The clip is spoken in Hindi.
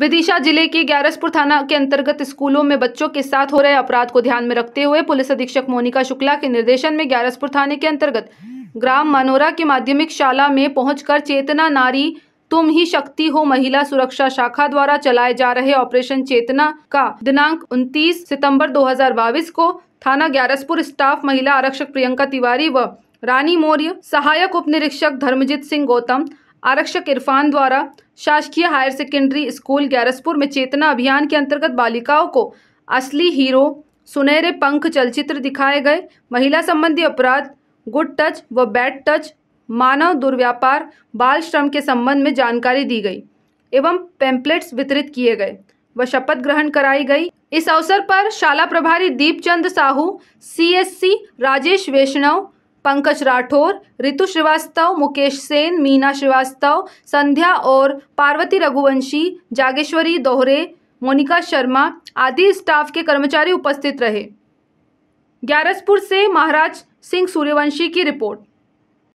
विदिशा जिले के ग्यारसपुर थाना के अंतर्गत स्कूलों में बच्चों के साथ हो रहे अपराध को ध्यान में रखते हुए पुलिस अधीक्षक मोनिका शुक्ला के निर्देशन में ग्यारसपुर थाने के अंतर्गत ग्राम मनोरा के माध्यमिक शाला में पहुंचकर चेतना नारी तुम ही शक्ति हो महिला सुरक्षा शाखा द्वारा चलाए जा रहे ऑपरेशन चेतना का दिनांक 29 सितंबर 2022 को थाना ग्यारसपुर स्टाफ महिला आरक्षक प्रियंका तिवारी व रानी मौर्य सहायक उप निरीक्षक धर्मजीत सिंह गौतम आरक्षक इरफान द्वारा शासकीय हायर सेकेंडरी स्कूल ग्यारसपुर में चेतना अभियान के अंतर्गत बालिकाओं को असली हीरो सुनहरे पंख चलचित्र दिखाए गए महिला संबंधी अपराध गुड टच व बैड टच मानव दुर्व्यापार बाल श्रम के संबंध में जानकारी दी गई एवं पैम्पलेट्स वितरित किए गए व शपथ ग्रहण कराई गई इस अवसर पर शाला प्रभारी दीपचंद साहू सीएससी राजेश वैष्णव पंकज राठौर ऋतु श्रीवास्तव मुकेश सेन मीना श्रीवास्तव संध्या और पार्वती रघुवंशी जागेश्वरी दोहरे मोनिका शर्मा आदि स्टाफ के कर्मचारी उपस्थित रहे ग्यारसपुर से महाराज सिंह सूर्यवंशी की रिपोर्ट